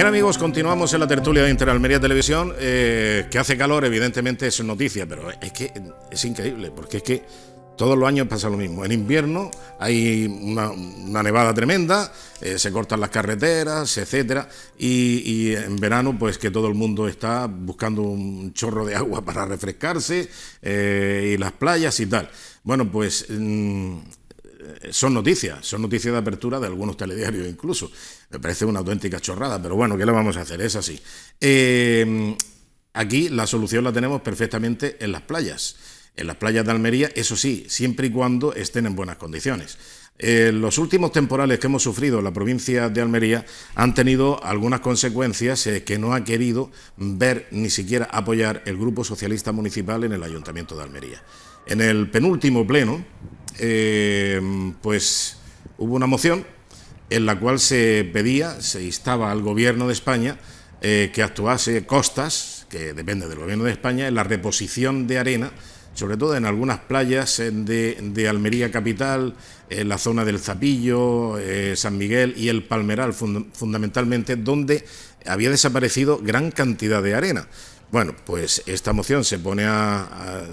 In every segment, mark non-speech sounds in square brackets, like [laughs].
Bien amigos, continuamos en la tertulia de Interalmería Televisión, eh, que hace calor, evidentemente es noticia, pero es que es increíble, porque es que todos los años pasa lo mismo. En invierno hay una, nevada tremenda, eh, se cortan las carreteras, etcétera, y, en verano, pues que todo el mundo está buscando un chorro de agua [laughs] para refrescarse eh, y las playas y tal. Bueno, pues mm, eh, son noticias, son noticias de apertura de algunos telediarios incluso. Me parece una auténtica chorrada, pero bueno, ¿qué le vamos a hacer? Es así. Eh, aquí la solución la tenemos perfectamente en las playas. En las playas de Almería, eso sí, siempre y cuando estén en buenas condiciones. Eh, los últimos temporales que hemos sufrido en la provincia de Almería han tenido algunas consecuencias que no ha querido ver ni siquiera apoyar el Grupo Socialista Municipal en el Ayuntamiento de Almería. En el penúltimo pleno, Em, pues hubo una moción en la cual se pedía, se instaba al gobierno de España eh, que actuase costas, que depende del gobierno de España, en la reposición de arena, sobre todo en algunas playas de, de Almería Capital, en la zona del Zapillo, eh, San Miguel y el Palmeral, fundamentalmente, donde había desaparecido gran cantidad de arena. Bueno, pues esta moción se, pone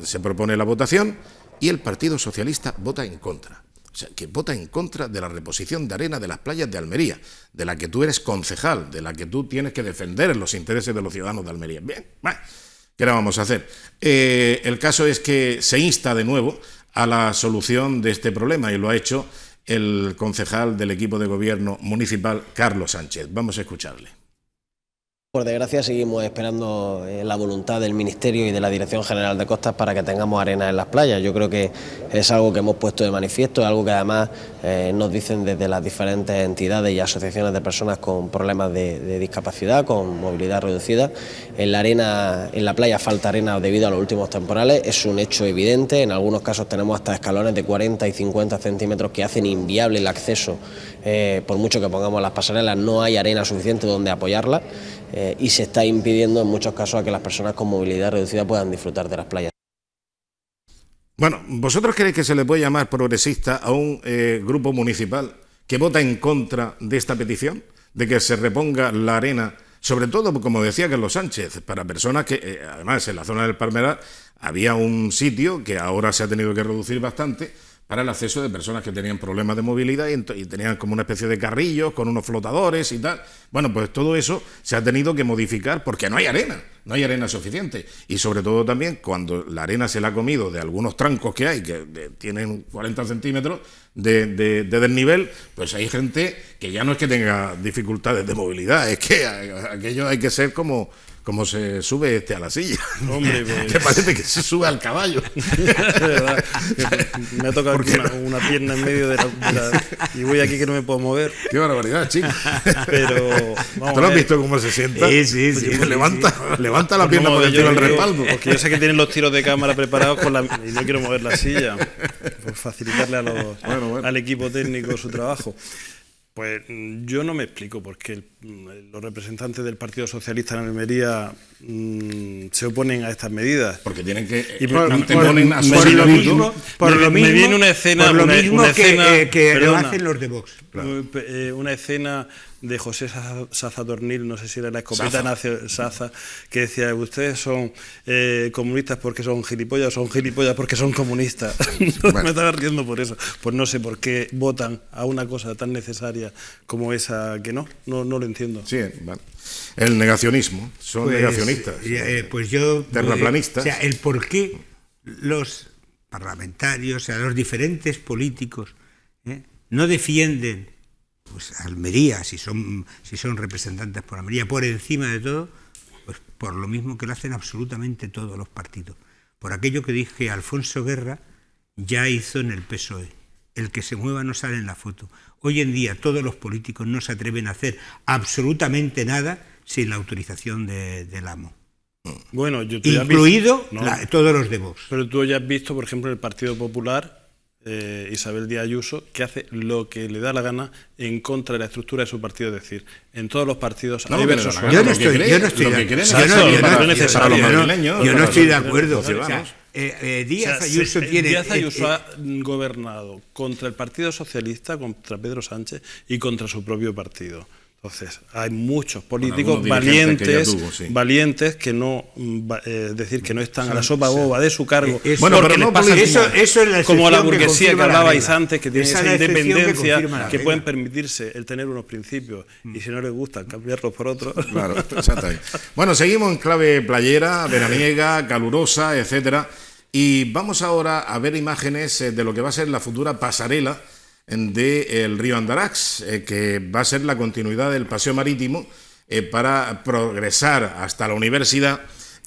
se propone la votación y el Partido Socialista vota en contra. O sea, que vota en contra de la reposición de arena de las playas de Almería, de la que tú eres concejal, de la que tú tienes que defender los intereses de los ciudadanos de Almería. Bien, bueno, ¿qué la vamos a hacer? Eh, el caso es que se insta de nuevo a la solución de este problema y lo ha hecho el concejal del equipo de gobierno municipal, Carlos Sánchez. Vamos a escucharle. Por desgracia seguimos esperando eh, la voluntad del Ministerio y de la Dirección General de Costas para que tengamos arena en las playas. Yo creo que es algo que hemos puesto de manifiesto, es algo que además eh, nos dicen desde las diferentes entidades y asociaciones de personas con problemas de, discapacidad, con movilidad reducida. En la arena, en la playa falta arena debido a los últimos temporales, es un hecho evidente. En algunos casos tenemos hasta escalones de 40 y 50 centímetros que hacen inviable el acceso. Eh, por mucho que pongamos las pasarelas, no hay arena suficiente donde apoyarla. Eh, y se está impidiendo en muchos casos a que las personas con movilidad reducida puedan disfrutar de las playas. Bueno, ¿vosotros creéis que se le puede llamar progresista a un eh, grupo municipal que vota en contra de esta petición? De que se reponga la arena, sobre todo, como decía Carlos Sánchez, para personas que, eh, además, en la zona del Palmeral había un sitio que ahora se ha tenido que reducir bastante, para el acceso de personas que tenían problemas de movilidad y, tenían como una especie de carrillos con unos flotadores y tal. Bueno, pues todo eso se ha tenido que modificar porque no hay arena, no hay arena suficiente. Y sobre todo también cuando la arena se la ha comido de algunos trancos que hay, que tienen 40 centímetros de, desnivel, pues hay gente que ya no es que tenga dificultades de movilidad, es que aquello hay que ser como como se sube este a la silla. Hombre, [laughs] pues. parece que se sube al caballo. [laughs] [laughs] me ha tocado una, pierna en medio de la, y voy aquí que no me puedo mover. Qué barbaridad, chico. Pero vamos ¿Tú lo has visto cómo se sienta? Sí, sí, pues pues levanta, levanta la pierna para por el respaldo. Porque yo sé que tienen los tiros de cámara preparados con la, y no quiero mover la silla. Por facilitarle a los, al equipo técnico su trabajo. Pues mm, yo no me explico por qué mm, los representantes del Partido Socialista en Almería mm, se oponen a estas medidas. Porque tienen que... Y por, lo mismo, por lo mismo, una escena... Por lo mismo que, lo eh, hacen los de Vox. Eh, eh, una escena de José Saza Dornil, no sé si era la escopeta Saza, Saza que decía, ustedes son eh, comunistas porque son gilipollas, son gilipollas porque son comunistas. [laughs] Me estaba riendo por eso. Pues no sé por qué votan a una cosa tan necesaria como esa que no, no, lo entiendo. Sí, El negacionismo, son pues, negacionistas. Eh, pues yo... Eh, Terraplanistas. o sea, el por qué los parlamentarios, o sea, los diferentes políticos, no defienden pues Almería, si son, si son representantes por Almería, por encima de todo, pues por lo mismo que lo hacen absolutamente todos los partidos. Por aquello que dije, Alfonso Guerra ya hizo en el PSOE. El que se mueva no sale en la foto. Hoy en día todos los políticos no se atreven a hacer absolutamente nada sin la autorización del amo. Bueno, yo, Incluido todos los de Vox. Pero tú ya has visto, por ejemplo, el Partido Popular eh, Isabel Díaz Ayuso, que hace lo que le da la gana en contra de la estructura de su partido, es decir, en todos los partidos no, hay yo, no estoy, de acuerdo. Yo no estoy de acuerdo. Díaz Ayuso Díaz Ayuso ha gobernado contra el Partido Socialista, contra Pedro Sánchez y contra su propio partido. Entonces, hay muchos políticos valientes que, valientes que no mm, eh, decir que no están a la sopa boba de su cargo. bueno, eh, pero no eso, eso es la como la burguesía que, hablabais antes, que tiene esa, independencia, que, pueden permitirse el tener unos principios mm. y si no les gusta cambiarlos por otros. bueno, seguimos en clave playera, veraniega, calurosa, etcétera, y vamos ahora a ver imágenes eh, de lo que va a ser la futura pasarela del río Andarax, eh, que va a ser la continuidad del paseo marítimo eh, para progresar hasta la universidad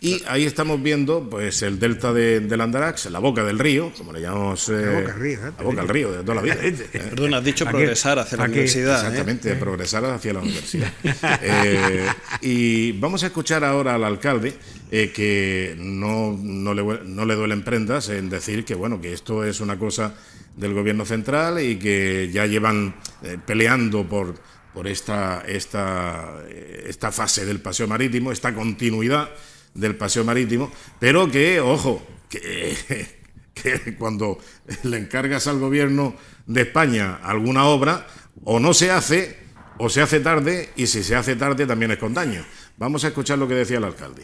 y ahí estamos viendo pues el delta de, del Andarax, la boca del río, como le llamamos. la boca del eh, ¿eh? río, de toda la vida. [laughs] Perdón, has dicho ¿eh? progresar hacia la universidad. Exactamente, progresar hacia la universidad. y vamos a escuchar ahora al alcalde, que no, le, no le duelen prendas en decir que, bueno, que esto es una cosa del gobierno central y que ya llevan peleando por por esta, esta, esta fase del paseo marítimo, esta continuidad del paseo marítimo, pero que, ojo, [laughs] que, cuando le encargas al gobierno de España alguna obra, o no se hace, o se hace tarde, y si se hace tarde también es con daño. Vamos a escuchar lo que decía el alcalde.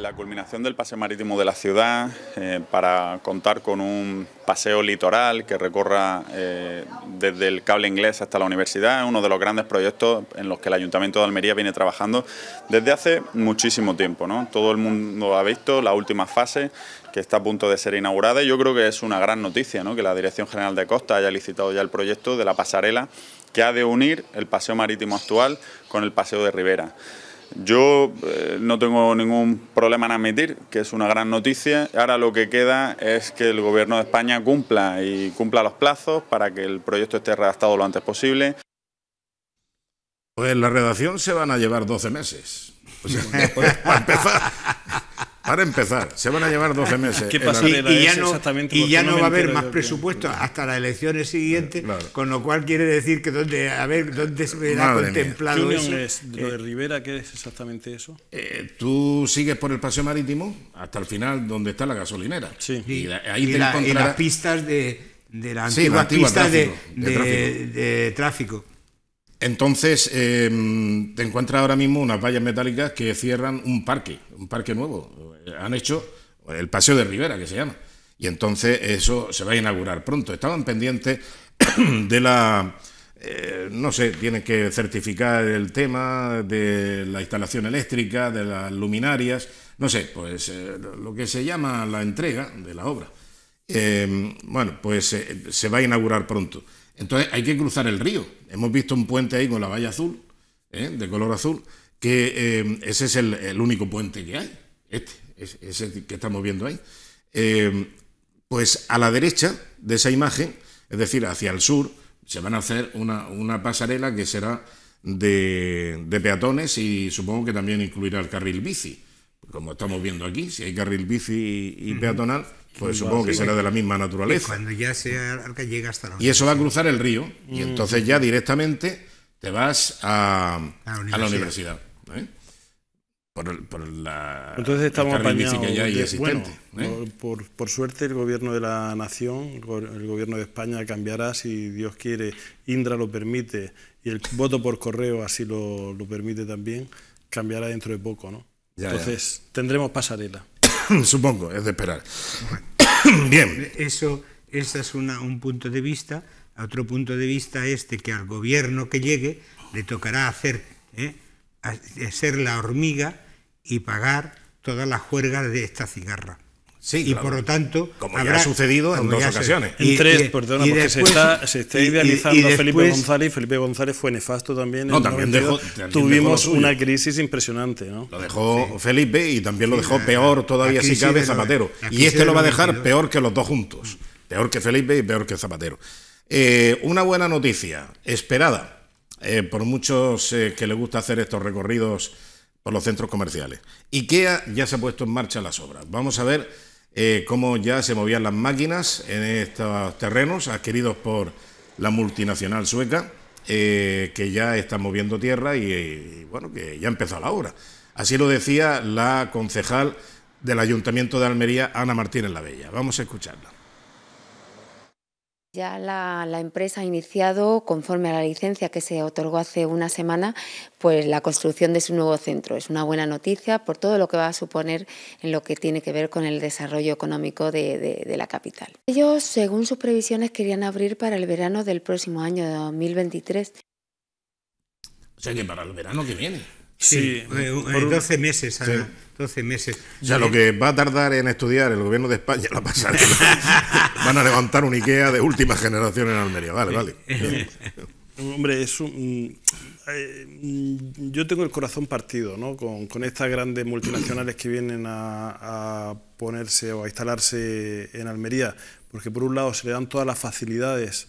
La culminación del paseo marítimo de la ciudad eh, para contar con un paseo litoral que recorra eh, desde el cable inglés hasta la universidad es uno de los grandes proyectos en los que el Ayuntamiento de Almería viene trabajando desde hace muchísimo tiempo. ¿no? Todo el mundo ha visto la última fase que está a punto de ser inaugurada y yo creo que es una gran noticia que la Dirección General de Costa haya licitado ya el proyecto de la pasarela que ha de unir el paseo marítimo actual con el paseo de Rivera. Yo eh, no tengo ningún problema en admitir que es una gran noticia. Ahora lo que queda es que el Gobierno de España cumpla y cumpla los plazos para que el proyecto esté redactado lo antes posible. Pues la redacción se van a llevar 12 meses. [laughs] Pues, para para empezar, se van a llevar 12 [laughs] meses. y, ya no, va a haber más presupuesto hasta las elecciones siguientes, con lo cual quiere decir que donde, a ver, ¿dónde se verá contemplado eso? Es, lo de eh, Rivera, ¿qué es exactamente eso? Eh, tú sigues por el paseo marítimo hasta el final donde está la gasolinera. Sí. Y, ahí te en las pistas de, la pista de, tráfico. Entonces, em, te encuentras ahora mismo unas vallas metálicas que cierran un parque, un parque nuevo. Eh, han hecho el Paseo de Rivera, que se llama. Y entonces eso se va a inaugurar pronto. Estaban pendientes [clears throat] de la... Eh, no sé, tienen que certificar el tema de la instalación eléctrica, de las luminarias, no sé, pues eh, lo que se llama la entrega de la obra. Em, bueno, pues se va a inaugurar pronto. Entonces hay que cruzar el río. Hemos visto un puente ahí con la valla azul, de color azul, que em, ese es el único puente que hay este, ese que estamos viendo ahí, eh, pues a la derecha de esa imagen, es decir, hacia el sur, se van a hacer una, pasarela que será de, peatones y supongo que también incluirá el carril bici. Como estamos viendo aquí, si hay carril bici y, peatonal, pues supongo que será de la misma naturaleza. Cuando ya sea llega hasta la Y eso va a cruzar el río y entonces ya directamente te vas a la universidad. Por, la, Entonces estamos apañados. Eh, ¿eh? por, suerte el gobierno de la nación, el gobierno de España cambiará si Dios quiere, Indra lo permite y el voto por correo así lo, permite también, cambiará dentro de poco, ¿no? Entonces tendremos pasarela. [coughs] Supongo, es de esperar. [coughs] Bien. Eso, ese es una, un punto de vista. Otro punto de vista es que al gobierno que llegue le tocará hacer, ser ¿eh? la hormiga y pagar todas las juergas de esta cigarra. Sí, y por lo tanto, como habrá, sucedido en dos ocasiones. En tres, perdona, porque se está, idealizando Felipe González y Felipe González fue nefasto también. también, dejó, Tuvimos una crisis impresionante. ¿no? Lo dejó Felipe y también lo dejó peor todavía, si cabe, Zapatero. Y este lo va a dejar peor que los dos juntos. Peor que Felipe y peor que Zapatero. Eh, una buena noticia, esperada, eh, por muchos eh, que les gusta hacer estos recorridos por los centros comerciales. IKEA ya se ha puesto en marcha las obras. Vamos a ver eh, cómo ya se movían las máquinas en estos terrenos adquiridos por la multinacional sueca, eh, que ya está moviendo tierra y, bueno, que ya empezó la obra. Así lo decía la concejal del Ayuntamiento de Almería, Ana Martínez La Bella. Vamos a escucharla. Ya la, empresa ha iniciado, conforme a la licencia que se otorgó hace una semana, pues la construcción de su nuevo centro. Es una buena noticia por todo lo que va a suponer en lo que tiene que ver con el desarrollo económico de, de la capital. Ellos, según sus previsiones, querían abrir para el verano del próximo año 2023. O sea que para el verano que viene. Sí, eh, por... 12 eh, meses. 12 meses. O sea, lo que va a tardar en estudiar el gobierno de España la [laughs] pasar. [laughs] Van a levantar un IKEA de última generación en Almería. Vale, vale. [laughs] Hombre, es eh, yo tengo el corazón partido ¿no? con, estas grandes multinacionales que vienen a ponerse o a instalarse en Almería, porque por un lado se le dan todas las facilidades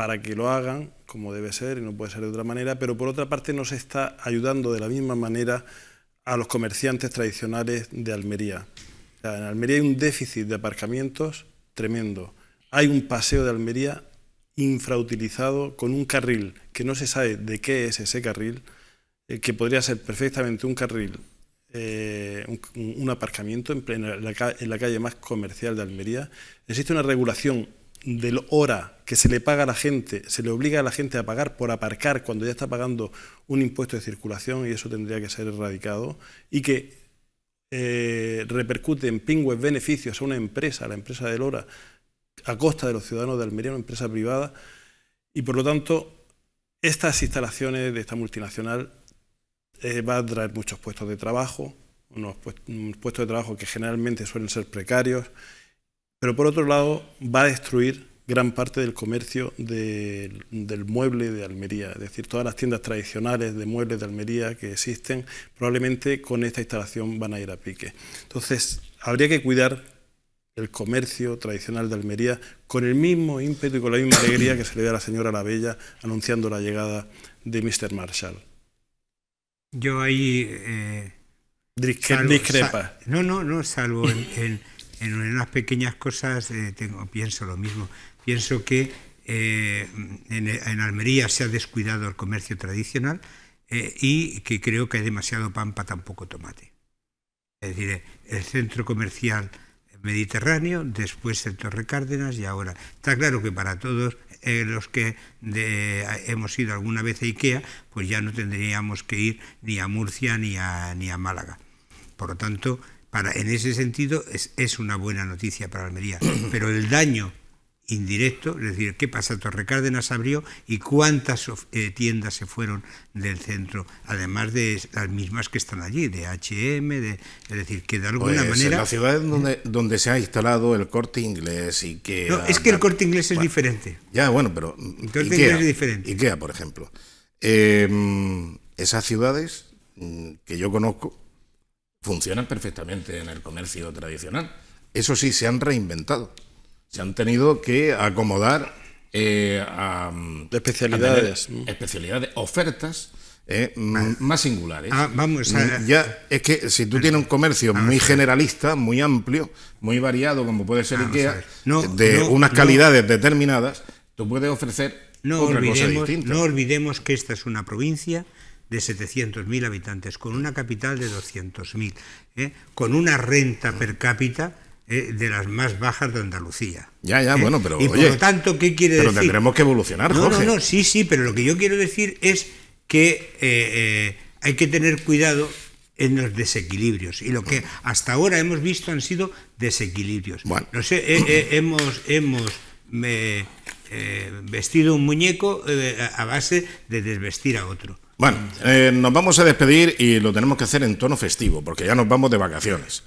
para que lo hagan como debe ser y no puede ser de otra manera, pero por otra parte no se está ayudando de la misma manera a los comerciantes tradicionales de Almería. en Almería hay un déficit de aparcamientos tremendo. Hay un paseo de Almería infrautilizado con un carril que no se sabe de qué es ese carril, eh, que podría ser perfectamente un carril, eh, un, aparcamiento en, plena, en la calle más comercial de Almería. Existe una regulación del hora que se le paga a la gente, se le obliga a la gente a pagar por aparcar cuando ya está pagando un impuesto de circulación y eso tendría que ser erradicado y que eh, repercute en pingües beneficios a una empresa, a la empresa del hora, a costa de los ciudadanos de Almería, una empresa privada y por lo tanto estas instalaciones de esta multinacional eh, va a traer muchos puestos de trabajo, unos puestos de trabajo que generalmente suelen ser precarios pero por otro lado va a destruir gran parte del comercio del mueble de Almería, es decir, todas las tiendas tradicionales de muebles de Almería que existen, probablemente con esta instalación van a ir a pique. Entonces, habría que cuidar el comercio tradicional de Almería con el mismo ímpetu y con la misma alegría que se le da a la señora La Bella anunciando la llegada de Mr. Marshall. Yo ahí... Eh, discrepa. no, no, no, salvo en en unas pequeñas cosas eh, pienso lo mismo. Pienso que eh, en, Almería se ha descuidado el comercio tradicional eh, y que creo que hay demasiado pampa, tampoco tomate. Es decir, el centro comercial mediterráneo, después el Torre Cárdenas y ahora. Está claro que para todos los que hemos ido alguna vez a IKEA, pues ya no tendríamos que ir ni a Murcia ni a, ni a Málaga. Por lo tanto, en ese sentido es, una buena noticia para Almería, [clears throat] pero el daño indirecto, es decir, qué pasa, Torre Cárdenas abrió y cuántas eh, tiendas se fueron del centro, además de las mismas que están allí, de H&M, de, es decir, que de alguna manera... Pues, en la ciudad donde, donde se ha instalado el corte inglés y que... No, es que el corte inglés es diferente. Ya, bueno, pero... El corte inglés es diferente. Ikea, por ejemplo. Em, esas ciudades mm, que yo conozco, funcionan perfectamente en el comercio tradicional. Eso sí, se han reinventado. Se han tenido que acomodar eh, a, mm, especialidades, especialidades, ofertas eh, mm, más singulares. Ah, vamos mm, eh. ya es que si tú tienes un comercio muy generalista, muy amplio, muy variado, como puede ser IKEA, de unas calidades determinadas, tú puedes ofrecer no No olvidemos que esta es una provincia de 700.000 habitantes, con una capital de 200.000, ¿eh? con una renta per cápita ¿eh? de las más bajas de Andalucía. Ya, ya, ¿Eh? bueno, pero. Y por lo tanto, ¿qué quiere decir? Pero tendremos que evolucionar, no, No, no, sí, sí, pero lo que yo quiero decir es que hay que tener cuidado en los desequilibrios. Y lo que hasta ahora hemos visto han sido desequilibrios. Bueno. No sé, hemos. hemos vestido un muñeco a base de desvestir a otro. Bueno, eh, nos vamos a despedir y lo tenemos que hacer en tono festivo, porque ya nos vamos de vacaciones.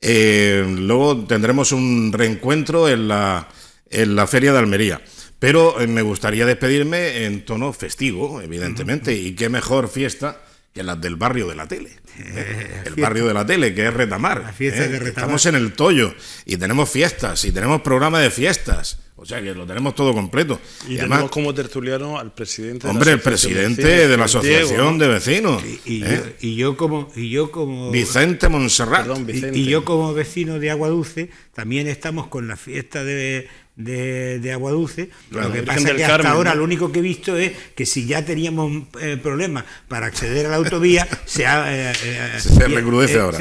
Eh, luego tendremos un reencuentro en la, en la Feria de Almería. Pero eh, me gustaría despedirme en tono festivo, evidentemente, y qué mejor fiesta que la del barrio de la tele. [laughs] el barrio de la tele, que es Retamar. ¿eh? Estamos en el tollo y tenemos fiestas y tenemos programa de fiestas. O sea que lo tenemos todo completo. Y, además, tenemos como tertuliano al presidente. Hombre, de la el presidente de, la asociación de vecinos. ¿eh? Y, yo, como y yo como Vicente Monserrat. Y, yo como vecino de Agua Dulce también estamos con la fiesta de de, Agua Dulce. lo que pasa es que hasta ahora lo único que he visto es que si ya teníamos eh, problemas para acceder a la autovía, [laughs] se, ha, eh, eh, recrudece ahora.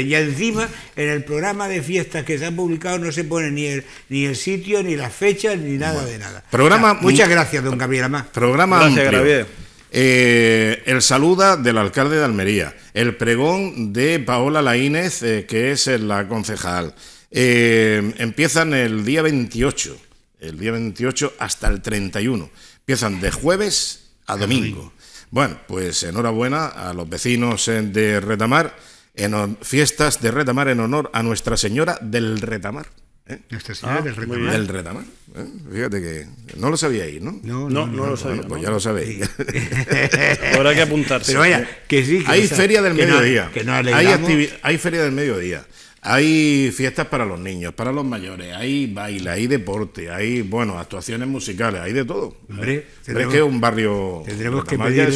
Y encima, en el programa de fiestas que se han publicado, no se pone ni el, ni el sitio, ni las fechas, ni nada de nada. Programa, muchas gracias, don Gabriel Más. Programa el saluda del alcalde de Almería, el pregón de Paola Laínez, que es la concejal, eh, empiezan el día 28, el día 28 hasta el 31. Empiezan de jueves a domingo. Bueno, pues enhorabuena a los vecinos eh, de Retamar, en fiestas de Retamar en honor a Nuestra Señora del Retamar. ¿eh? Nuestra Señora ah, del Retamar. Fíjate que no lo sabíais, ¿no? No, no, no, lo sabía. pues ya lo sabéis. [laughs] Habrá que apuntarse. que hay feria del mediodía. hay, hay feria del mediodía. Hay fiestas para los niños, para los mayores, hay baile, hay deporte, hay, bueno, actuaciones musicales, hay de todo. Hombre, es que es un barrio. es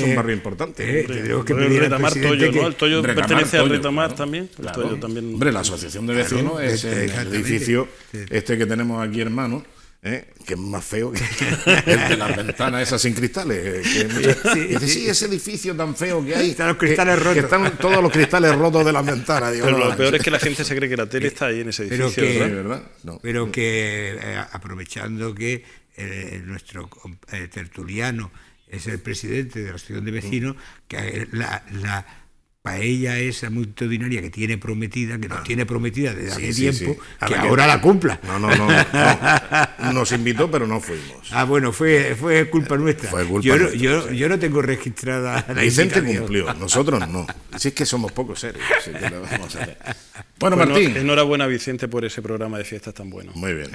un barrio importante. Eh, que Retamar Toyo, ¿no? El Toyo pertenece al Retamar también. Toyo también. Hombre, la asociación de vecinos es el edificio este que tenemos aquí, hermano. ¿eh? que es más feo que [laughs] de las ventanas esas sin cristales. Eh, sí, ese edificio tan feo que hay. Están están todos los cristales rotos de las ventanas. pero lo peor es que la gente se cree que la tele está ahí en ese edificio. Pero que, eh, aprovechando que nuestro tertuliano es el presidente de la asociación de vecinos, mm. que la, la para ella esa multitudinaria que tiene prometida, que nos tiene prometida desde hace tiempo, que ahora la cumpla. No, no, no, Nos invitó, pero no fuimos. Ah, bueno, fue, fue culpa nuestra. yo, yo, no tengo registrada. La Vicente cumplió, nosotros no. Si es que somos pocos seres Bueno, Martín. enhorabuena, Vicente, por ese programa de fiestas tan bueno. Muy bien.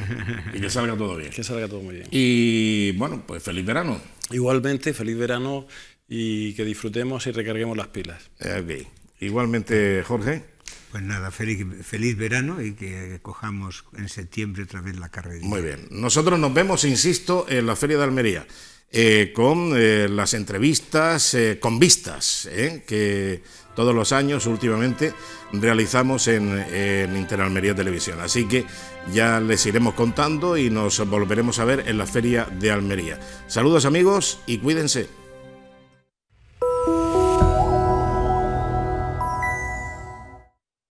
Y que salga todo bien. Que salga todo muy bien. Y bueno, pues feliz verano. Igualmente, feliz verano y que disfrutemos y recarguemos las pilas. Eh, Igualmente, Jorge. Pues nada, feliz, verano y que cojamos en septiembre otra vez la carrera. Muy bien. Nosotros nos vemos, insisto, en la Feria de Almería, eh, con eh, las entrevistas, con vistas, que todos los años últimamente realizamos en, en, Interalmería Televisión. Así que ya les iremos contando y nos volveremos a ver en la Feria de Almería. Saludos amigos y cuídense.